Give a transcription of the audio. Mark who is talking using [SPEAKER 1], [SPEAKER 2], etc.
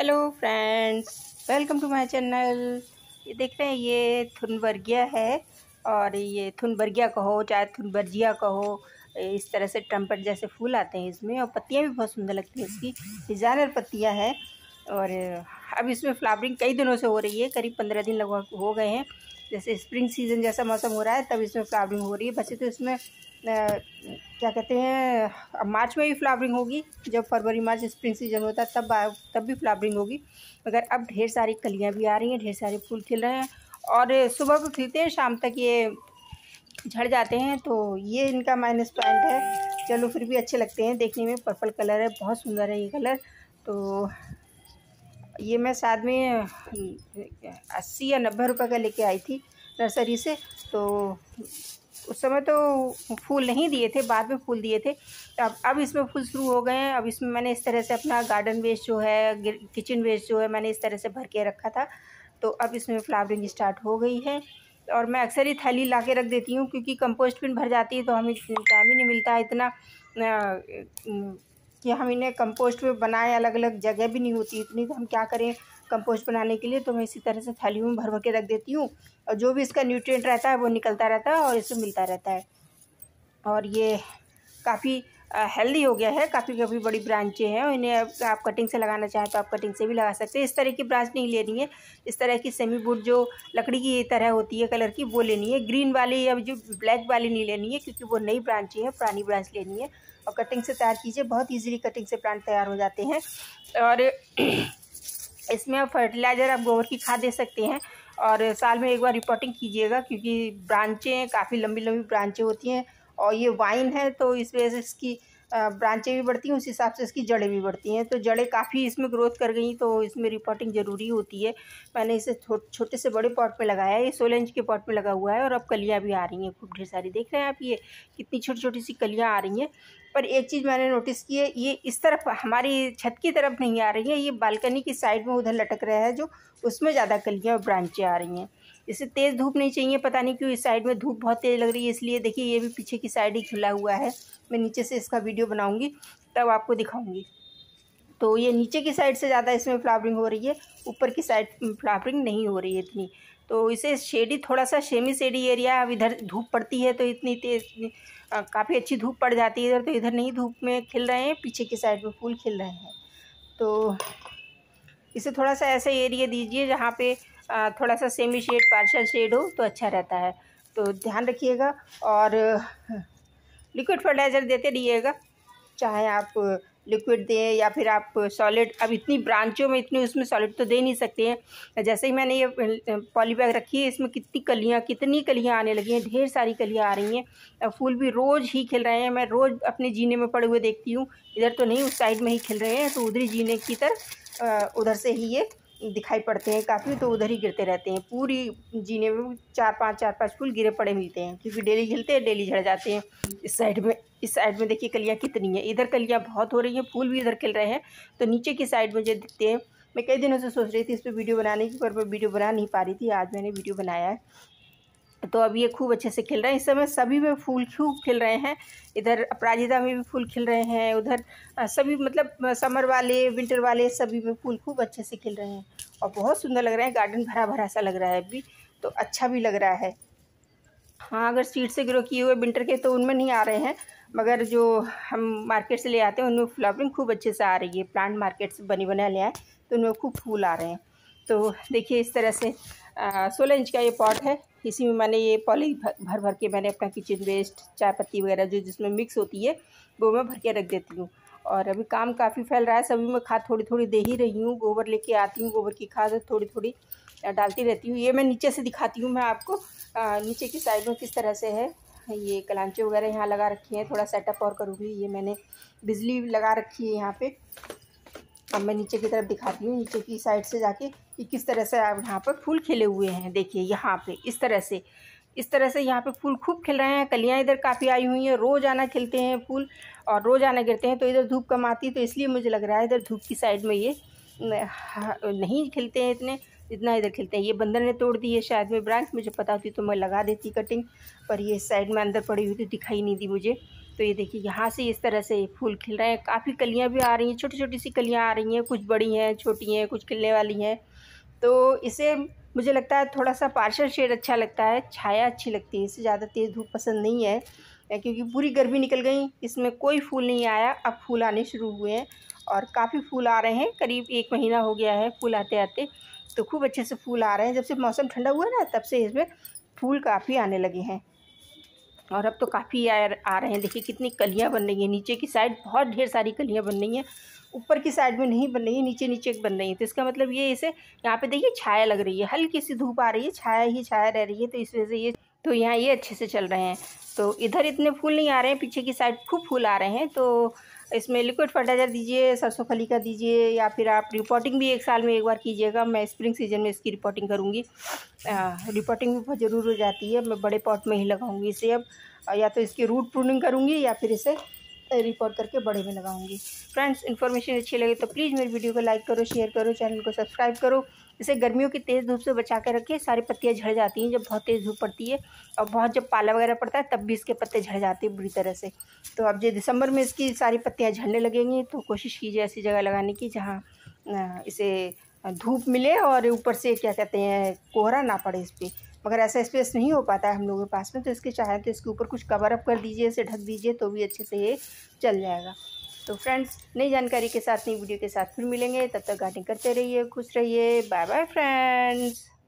[SPEAKER 1] hello friends welcome to my channel ये देख रहे हैं ये थुनबर्गिया है और ये थुनबर्गिया कहो चाहे थुनबर्जिया कहो इस तरह से ट्रम्पट जैसे फूल आते हैं इसमें और पत्तियाँ भी बहुत सुंदर लगती हैं इसकी डिज़ाइनर पत्तियाँ हैं और अब इसमें फ्लावरिंग कई दिनों से हो रही है करीब पंद्रह दिन लगभग हो गए हैं जैसे स्प्रिंग सीजन जैसा मौसम हो रहा है तब इसमें फ्लावरिंग हो रही है बचे तो इसमें क्या कहते हैं मार्च में भी फ्लावरिंग होगी जब फरवरी मार्च स्प्रिंग सीजन होता है तब तब भी फ्लावरिंग होगी मगर अब ढेर सारी कलियाँ भी आ रही हैं ढेर सारे फूल खिल रहे हैं और सुबह को खिलते हैं शाम तक ये झड़ जाते हैं तो ये इनका माइनस पॉइंट है चलो फिर भी अच्छे लगते हैं देखने में पर्पल कलर है बहुत सुंदर है ये कलर तो ये मैं साथ में अस्सी या नब्बे रुपये का लेके आई थी नर्सरी से तो उस समय तो फूल नहीं दिए थे बाद में फूल दिए थे तो अब अब इसमें फूल शुरू हो गए हैं अब इसमें मैंने इस तरह से अपना गार्डन वेस्ट जो है किचन वेस्ट जो है मैंने इस तरह से भर के रखा था तो अब इसमें फ्लावरिंग स्टार्ट हो गई है और मैं अक्सर ही थैली ला के रख देती हूँ क्योंकि कंपोस्ट बिन भर जाती है तो हमें टाइम ही नहीं मिलता इतना कि हम इन्हें कंपोस्ट में बनाए अलग अलग जगह भी नहीं होती इतनी तो हम क्या करें कंपोस्ट बनाने के लिए तो मैं इसी तरह से थाली में भर भर के रख देती हूँ और जो भी इसका न्यूट्रिएंट रहता है वो निकलता रहता है और इससे मिलता रहता है और ये काफ़ी हेल्दी हो गया है काफ़ी काफ़ी बड़ी ब्रांचें हैं इन्हें आप कटिंग से लगाना चाहें तो आप कटिंग से भी लगा सकते हैं इस तरह की ब्रांच नहीं लेनी है इस तरह की सेमी बुट जो लकड़ी की तरह होती है कलर की वो लेनी है ग्रीन वाली या जो ब्लैक वाली नहीं लेनी है क्योंकि वो नई ब्रांचें हैं पुरानी ब्रांच लेनी है और कटिंग से तैयार कीजिए बहुत ईजिली कटिंग से प्लांट तैयार हो जाते हैं और इसमें आप फर्टिलाइज़र आप गोबर की खाद दे सकते हैं और साल में एक बार रिपोर्टिंग कीजिएगा क्योंकि ब्रांचें काफ़ी लंबी लंबी ब्रांचें होती हैं और ये वाइन है तो इस वजह से इसकी ब्रांचें भी बढ़ती हैं उस हिसाब से इसकी जड़ें भी बढ़ती हैं तो जड़ें काफ़ी इसमें ग्रोथ कर गई तो इसमें रिपोर्टिंग ज़रूरी होती है मैंने इसे छोटे से बड़े पॉट में लगाया है ये सोलह इंच के पॉट में लगा हुआ है और अब कलियाँ भी आ रही हैं खूब ढेर सारी देख रहे हैं आप ये कितनी छोटी छोटी सी कलियाँ आ रही हैं पर एक चीज़ मैंने नोटिस की है ये इस तरफ हमारी छत की तरफ नहीं आ रही है ये बालकनी की साइड में उधर लटक रहा है जो उसमें ज़्यादा कलियाँ और ब्रांचें आ रही हैं इसे तेज़ धूप नहीं चाहिए पता नहीं क्यों इस साइड में धूप बहुत तेज़ लग रही है इसलिए देखिए ये भी पीछे की साइड ही खुला हुआ है मैं नीचे से इसका वीडियो बनाऊँगी तब आपको दिखाऊँगी तो ये नीचे की साइड से ज़्यादा इसमें फ्लावरिंग हो रही है ऊपर की साइड फ्लावरिंग नहीं हो रही है इतनी तो इसे शेडी थोड़ा सा शेमी शेडी एरिया अब इधर धूप पड़ती है तो इतनी तेज काफ़ी अच्छी धूप पड़ जाती है इधर तो इधर नहीं धूप में खिल रहे हैं पीछे की साइड में फूल खिल रहे हैं तो इसे थोड़ा सा ऐसा एरिया दीजिए जहाँ पे थोड़ा सा सेमी शेड पार्शल शेड हो तो अच्छा रहता है तो ध्यान रखिएगा और लिक्विड फर्टिलाइज़र देते रहिएगा चाहे आप लिक्विड दें या फिर आप सॉलिड अब इतनी ब्रांचों में इतनी उसमें सॉलिड तो दे नहीं सकते हैं जैसे ही मैंने ये पॉलीबैग रखी है इसमें कितनी कलियाँ कितनी कलियाँ आने लगी हैं ढेर सारी कलियाँ आ रही हैं फूल भी रोज़ ही खिल रहे हैं मैं रोज़ अपने जीने में पड़े हुए देखती हूँ इधर तो नहीं उस साइड में ही खिल रहे हैं तो उधर जीने की तरफ उधर से ही ये दिखाई पड़ते हैं काफ़ी तो उधर ही गिरते रहते हैं पूरी जीने में चार पांच चार पांच फूल गिरे पड़े मिलते हैं क्योंकि डेली खिलते हैं डेली झड़ जाते हैं इस साइड में इस साइड में देखिए कलियाँ कितनी है इधर कलियाँ बहुत हो रही हैं फूल भी इधर खिल रहे हैं तो नीचे की साइड में जो दिखते हैं मैं कई दिनों से सोच रही थी इस पर वीडियो बनाने की पर मैं वीडियो बना नहीं पा रही थी आज मैंने वीडियो बनाया है तो अब ये खूब अच्छे से खिल रहे हैं इस समय सभी में फूल खूब खिल रहे हैं इधर अपराजिता में भी फूल खिल रहे हैं उधर सभी मतलब समर वाले विंटर वाले सभी में फूल खूब अच्छे से खिल रहे हैं और बहुत सुंदर लग रहा है गार्डन भरा भरा सा लग रहा है अभी तो अच्छा भी लग रहा है हाँ अगर सीड से ग्रो किए हुए विंटर के तो उनमें नहीं आ रहे हैं मगर जो हम मार्केट से ले आते हैं उनमें फ्लावरिंग खूब अच्छे से आ रही है प्लांट मार्केट से बनी बना ले आए तो उनमें खूब फूल आ रहे हैं तो देखिए इस तरह से सोलह इंच का ये पॉट है इसी में मैंने ये पॉली भर भर के मैंने अपना किचन वेस्ट चाय पत्ती वगैरह जो जिसमें मिक्स होती है वो मैं भर के रख देती हूँ और अभी काम काफ़ी फैल रहा है सभी मैं खाद थोड़ी थोड़ी दे ही रही हूँ गोबर लेके आती हूँ गोबर की खाद थोड़ी थोड़ी डालती रहती हूँ ये मैं नीचे से दिखाती हूँ मैं आपको आ, नीचे की साइड में किस तरह से है ये कलांचे वगैरह यहाँ लगा रखी हैं थोड़ा सेटअप और करूँगी ये मैंने बिजली लगा रखी है यहाँ पर अब मैं नीचे की तरफ दिखाती हूँ नीचे की साइड से जाके कि किस तरह से आप यहाँ पर फूल खिले हुए हैं देखिए यहाँ पे इस तरह से इस तरह से यहाँ पे फूल खूब खिल रहे हैं कलियाँ इधर काफ़ी आई हुई हैं रोज़ आना खिलते हैं फूल और रोज़ आना गिरते हैं तो इधर धूप कम आती तो इसलिए मुझे लग रहा है इधर धूप की साइड में ये हाँ, नहीं खिलते हैं इतने इतना इधर खिलते हैं ये बंदर ने तोड़ दी है शायद में ब्रांच मुझे पता होती तो मैं लगा देती कटिंग पर ये साइड में अंदर पड़ी हुई थी दिखाई नहीं दी मुझे तो ये देखिए यहाँ से इस तरह से फूल खिल रहे हैं काफ़ी कलियाँ भी आ रही हैं छोटी छोटी सी कलियाँ आ रही हैं कुछ बड़ी हैं छोटी हैं कुछ खिलने वाली हैं तो इसे मुझे लगता है थोड़ा सा पार्शल शेड अच्छा लगता है छाया अच्छी लगती है इससे ज़्यादा तेज़ धूप पसंद नहीं है क्योंकि पूरी गर्मी निकल गई इसमें कोई फूल नहीं आया अब फूल आने शुरू हुए हैं और काफ़ी फूल आ रहे हैं करीब एक महीना हो गया है फूल आते आते तो खूब अच्छे से फूल आ रहे हैं जब से मौसम ठंडा हुआ ना तब से इसमें फूल काफ़ी आने लगे हैं और अब तो काफ़ी आ, आ रहे हैं देखिए कितनी कलियाँ बन रही हैं नीचे की साइड बहुत ढेर सारी कलियाँ बन रही हैं ऊपर की साइड में नहीं बन रही है नीचे नीचे बन रही है तो इसका मतलब ये इसे यहाँ पे देखिए छाया लग रही है हल्की सी धूप आ रही है छाया ही छाया रह रही है तो इस वजह से ये तो यहाँ ये अच्छे से चल रहे हैं तो इधर इतने फूल नहीं आ रहे हैं पीछे की साइड खूब फूल आ रहे हैं तो इसमें लिक्विड फर्टिलाइज़र दीजिए सरसों खली का दीजिए या फिर आप रिपोर्टिंग भी एक साल में एक बार कीजिएगा मैं स्प्रिंग सीजन में इसकी रिपोर्टिंग करूँगी रिपोर्टिंग भी बहुत ज़रूर हो जाती है मैं बड़े पॉट में ही लगाऊँगी इसे अब या तो इसकी रूट प्रूनिंग करूँगी या फिर इसे रिपोर्ट करके बड़े में लगाऊंगी फ्रेंड्स इन्फॉर्मेशन अच्छी लगे तो प्लीज़ मेरी वीडियो को लाइक करो शेयर करो चैनल को सब्सक्राइब करो इसे गर्मियों की तेज़ धूप से बचा कर रखिए सारी पत्तियाँ झड़ जाती हैं जब बहुत तेज़ धूप पड़ती है और बहुत जब पाला वगैरह पड़ता है तब भी इसके पत्ते झड़ जाते हैं बुरी तरह से तो अब जो दिसंबर में इसकी सारी पत्तियाँ झड़ने लगेंगी तो कोशिश कीजिए ऐसी जगह लगाने की जहाँ इसे धूप मिले और ऊपर से क्या कहते हैं कोहरा ना पड़े इस पर मगर ऐसा स्पेस नहीं हो पाता है हम लोगों के पास में तो इसके चाहे तो इसके ऊपर कुछ कवर अप कर दीजिए इसे ढक दीजिए तो भी अच्छे से ये चल जाएगा तो फ्रेंड्स नई जानकारी के साथ नई वीडियो के साथ फिर मिलेंगे तब तक गार्डनिंग करते रहिए खुश रहिए बाय बाय फ्रेंड्स